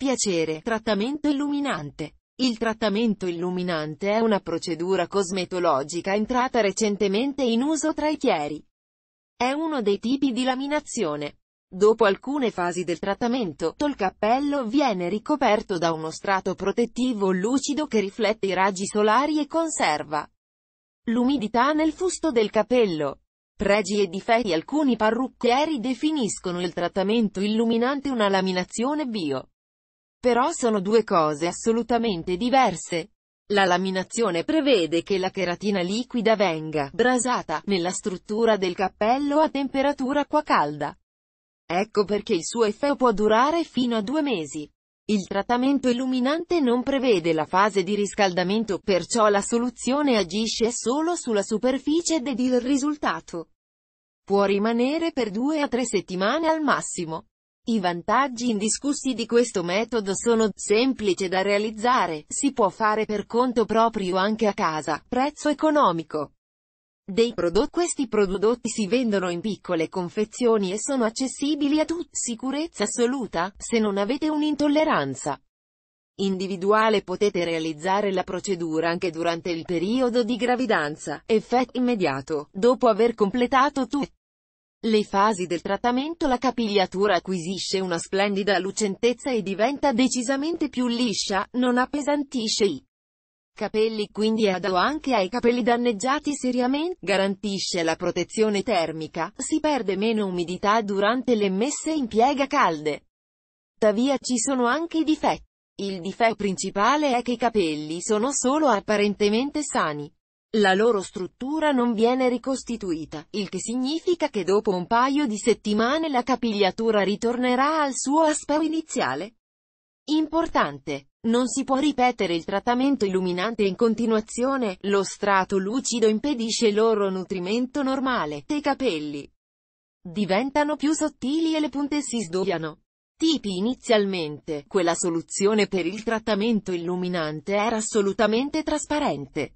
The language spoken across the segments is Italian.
Piacere. Trattamento illuminante. Il trattamento illuminante è una procedura cosmetologica entrata recentemente in uso tra i chieri. È uno dei tipi di laminazione. Dopo alcune fasi del trattamento, il cappello viene ricoperto da uno strato protettivo lucido che riflette i raggi solari e conserva l'umidità nel fusto del capello. Pregi e difetti Alcuni parrucchieri definiscono il trattamento illuminante una laminazione bio. Però sono due cose assolutamente diverse. La laminazione prevede che la cheratina liquida venga brasata nella struttura del cappello a temperatura acqua calda. Ecco perché il suo effetto può durare fino a due mesi. Il trattamento illuminante non prevede la fase di riscaldamento, perciò la soluzione agisce solo sulla superficie ed il risultato può rimanere per due a tre settimane al massimo. I vantaggi indiscussi di questo metodo sono, semplice da realizzare, si può fare per conto proprio anche a casa, prezzo economico. Dei prodotti Questi prodotti si vendono in piccole confezioni e sono accessibili a tutti, sicurezza assoluta, se non avete un'intolleranza individuale potete realizzare la procedura anche durante il periodo di gravidanza, effetto immediato, dopo aver completato tutto. Le fasi del trattamento la capigliatura acquisisce una splendida lucentezza e diventa decisamente più liscia, non appesantisce i capelli quindi è adatto anche ai capelli danneggiati seriamente, garantisce la protezione termica, si perde meno umidità durante le messe in piega calde. Tuttavia ci sono anche i difetti. Il difetto principale è che i capelli sono solo apparentemente sani. La loro struttura non viene ricostituita, il che significa che dopo un paio di settimane la capigliatura ritornerà al suo aspetto iniziale. Importante. Non si può ripetere il trattamento illuminante in continuazione, lo strato lucido impedisce il loro nutrimento normale, e i capelli diventano più sottili e le punte si sdoppiano. Tipi inizialmente, quella soluzione per il trattamento illuminante era assolutamente trasparente.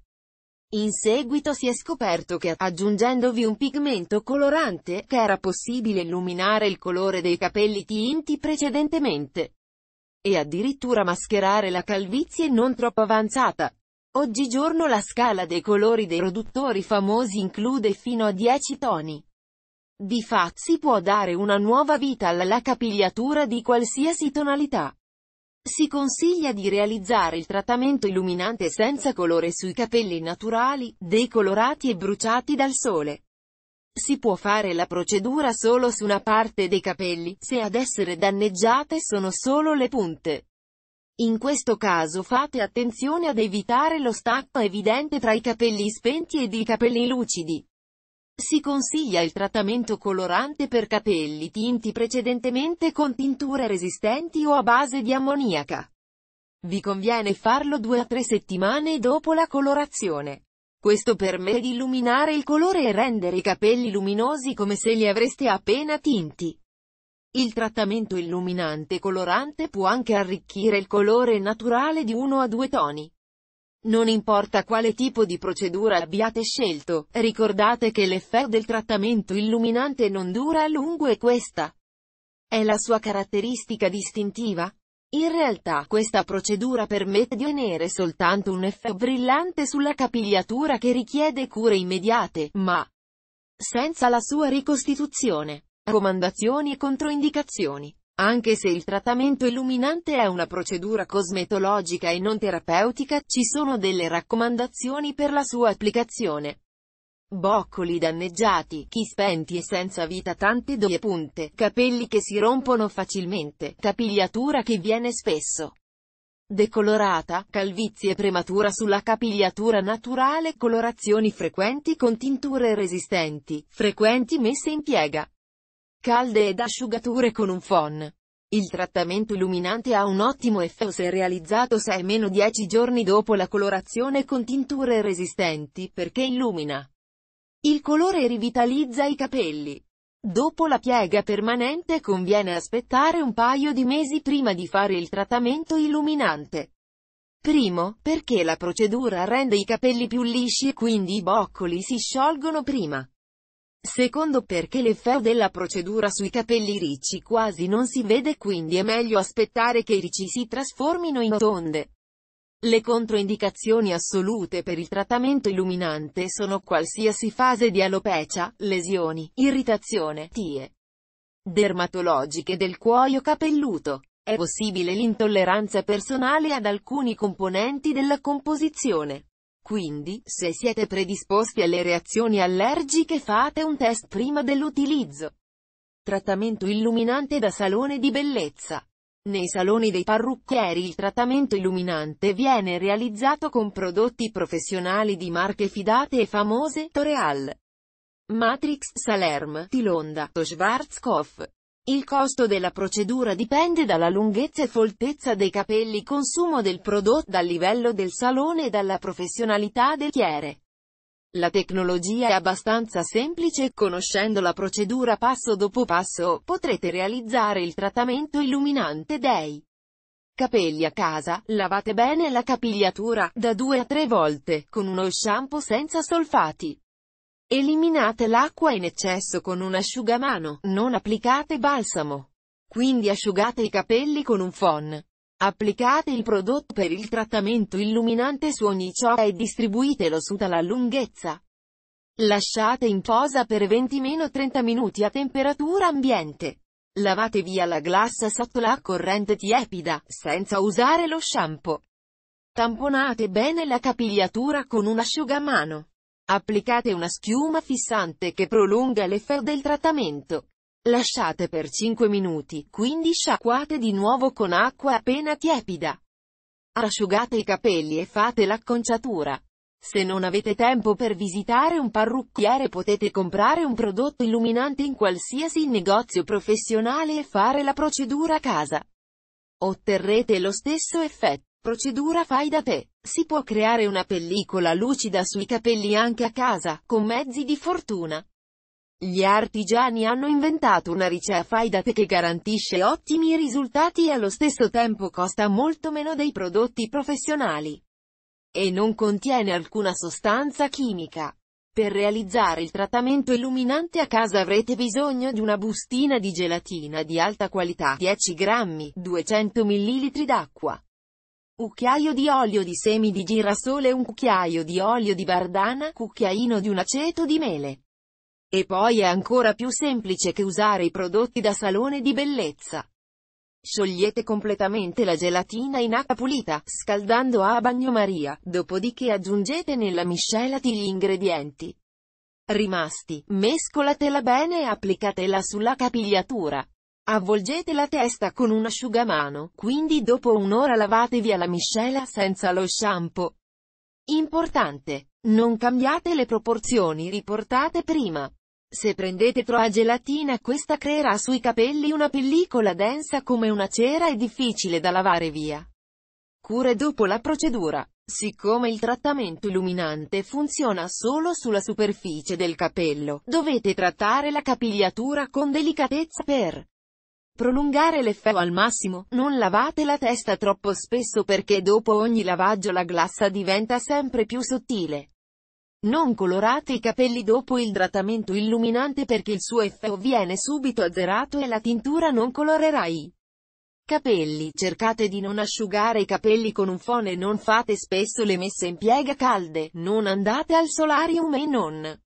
In seguito si è scoperto che, aggiungendovi un pigmento colorante, che era possibile illuminare il colore dei capelli tinti precedentemente. E addirittura mascherare la calvizie non troppo avanzata. Oggigiorno la scala dei colori dei produttori famosi include fino a 10 toni. Di fatto si può dare una nuova vita alla capigliatura di qualsiasi tonalità. Si consiglia di realizzare il trattamento illuminante senza colore sui capelli naturali, decolorati e bruciati dal sole. Si può fare la procedura solo su una parte dei capelli, se ad essere danneggiate sono solo le punte. In questo caso fate attenzione ad evitare lo stacco evidente tra i capelli spenti ed i capelli lucidi. Si consiglia il trattamento colorante per capelli tinti precedentemente con tinture resistenti o a base di ammoniaca. Vi conviene farlo due 2 tre settimane dopo la colorazione. Questo permette di illuminare il colore e rendere i capelli luminosi come se li avreste appena tinti. Il trattamento illuminante colorante può anche arricchire il colore naturale di uno a due toni. Non importa quale tipo di procedura abbiate scelto, ricordate che l'effetto del trattamento illuminante non dura a lungo e questa è la sua caratteristica distintiva. In realtà questa procedura permette di ottenere soltanto un effetto brillante sulla capigliatura che richiede cure immediate, ma senza la sua ricostituzione. Comandazioni e controindicazioni. Anche se il trattamento illuminante è una procedura cosmetologica e non terapeutica, ci sono delle raccomandazioni per la sua applicazione. Boccoli danneggiati, chi spenti e senza vita tante doie punte, capelli che si rompono facilmente, capigliatura che viene spesso decolorata, calvizie prematura sulla capigliatura naturale, colorazioni frequenti con tinture resistenti, frequenti messe in piega calde ed asciugature con un phon. Il trattamento illuminante ha un ottimo effetto se realizzato 6-10 giorni dopo la colorazione con tinture resistenti perché illumina. Il colore rivitalizza i capelli. Dopo la piega permanente conviene aspettare un paio di mesi prima di fare il trattamento illuminante. Primo, perché la procedura rende i capelli più lisci e quindi i boccoli si sciolgono prima. Secondo perché l'effetto della procedura sui capelli ricci quasi non si vede quindi è meglio aspettare che i ricci si trasformino in tonde. Le controindicazioni assolute per il trattamento illuminante sono qualsiasi fase di alopecia, lesioni, irritazione, tie dermatologiche del cuoio capelluto. È possibile l'intolleranza personale ad alcuni componenti della composizione. Quindi, se siete predisposti alle reazioni allergiche fate un test prima dell'utilizzo. Trattamento illuminante da salone di bellezza. Nei saloni dei parrucchieri il trattamento illuminante viene realizzato con prodotti professionali di marche fidate e famose, Toreal, Matrix Salerm, Tilonda, Schwarzkopf, il costo della procedura dipende dalla lunghezza e foltezza dei capelli, consumo del prodotto, dal livello del salone e dalla professionalità del chiere. La tecnologia è abbastanza semplice e conoscendo la procedura passo dopo passo potrete realizzare il trattamento illuminante dei capelli a casa, lavate bene la capigliatura, da 2 a 3 volte, con uno shampoo senza solfati. Eliminate l'acqua in eccesso con un asciugamano, non applicate balsamo. Quindi asciugate i capelli con un phon. Applicate il prodotto per il trattamento illuminante su ogni ciò e distribuitelo su tala lunghezza. Lasciate in posa per 20-30 minuti a temperatura ambiente. Lavate via la glassa sotto la corrente tiepida, senza usare lo shampoo. Tamponate bene la capigliatura con un asciugamano. Applicate una schiuma fissante che prolunga l'effetto del trattamento. Lasciate per 5 minuti, quindi sciacquate di nuovo con acqua appena tiepida. Asciugate i capelli e fate l'acconciatura. Se non avete tempo per visitare un parrucchiere potete comprare un prodotto illuminante in qualsiasi negozio professionale e fare la procedura a casa. Otterrete lo stesso effetto. Procedura fai da te. Si può creare una pellicola lucida sui capelli anche a casa, con mezzi di fortuna. Gli artigiani hanno inventato una ricea fai da te che garantisce ottimi risultati e allo stesso tempo costa molto meno dei prodotti professionali. E non contiene alcuna sostanza chimica. Per realizzare il trattamento illuminante a casa avrete bisogno di una bustina di gelatina di alta qualità, 10 grammi, 200 ml d'acqua. Cucchiaio di olio di semi di girasole Un cucchiaio di olio di bardana, cucchiaino di un aceto di mele. E poi è ancora più semplice che usare i prodotti da salone di bellezza. Sciogliete completamente la gelatina in acqua pulita, scaldando a bagnomaria, dopodiché aggiungete nella miscela gli ingredienti rimasti, mescolatela bene e applicatela sulla capigliatura. Avvolgete la testa con un asciugamano, quindi dopo un'ora lavate via la miscela senza lo shampoo. Importante! Non cambiate le proporzioni riportate prima. Se prendete troa gelatina questa creerà sui capelli una pellicola densa come una cera e difficile da lavare via. Cure dopo la procedura. Siccome il trattamento illuminante funziona solo sulla superficie del capello, dovete trattare la capigliatura con delicatezza per Prolungare l'effetto al massimo, non lavate la testa troppo spesso perché dopo ogni lavaggio la glassa diventa sempre più sottile. Non colorate i capelli dopo il trattamento illuminante perché il suo effetto viene subito azzerato e la tintura non colorerà i capelli. Cercate di non asciugare i capelli con un phon e non fate spesso le messe in piega calde, non andate al solarium e non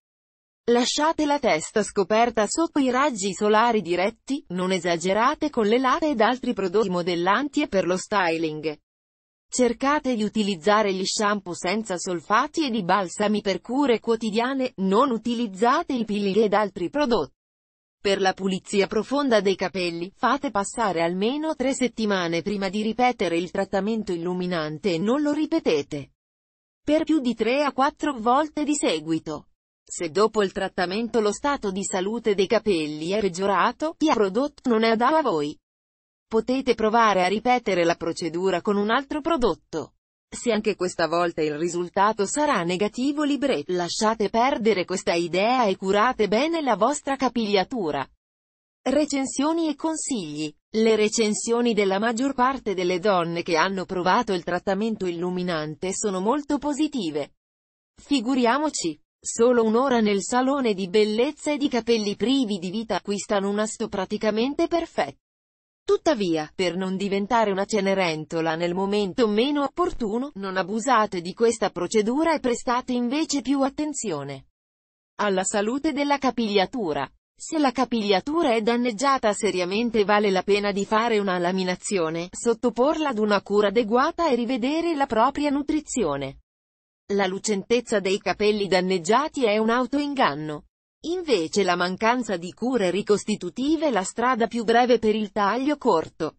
Lasciate la testa scoperta sotto i raggi solari diretti, non esagerate con le late ed altri prodotti modellanti e per lo styling. Cercate di utilizzare gli shampoo senza solfati e di balsami per cure quotidiane, non utilizzate i peeling ed altri prodotti. Per la pulizia profonda dei capelli, fate passare almeno tre settimane prima di ripetere il trattamento illuminante e non lo ripetete per più di 3 a 4 volte di seguito. Se dopo il trattamento lo stato di salute dei capelli è peggiorato, il prodotto non è adatto a voi. Potete provare a ripetere la procedura con un altro prodotto. Se anche questa volta il risultato sarà negativo libre, lasciate perdere questa idea e curate bene la vostra capigliatura. Recensioni e consigli. Le recensioni della maggior parte delle donne che hanno provato il trattamento illuminante sono molto positive. Figuriamoci. Solo un'ora nel salone di bellezza e di capelli privi di vita acquistano un asto praticamente perfetto. Tuttavia, per non diventare una cenerentola nel momento meno opportuno, non abusate di questa procedura e prestate invece più attenzione alla salute della capigliatura. Se la capigliatura è danneggiata seriamente vale la pena di fare una laminazione, sottoporla ad una cura adeguata e rivedere la propria nutrizione. La lucentezza dei capelli danneggiati è un autoinganno. Invece la mancanza di cure ricostitutive è la strada più breve per il taglio corto.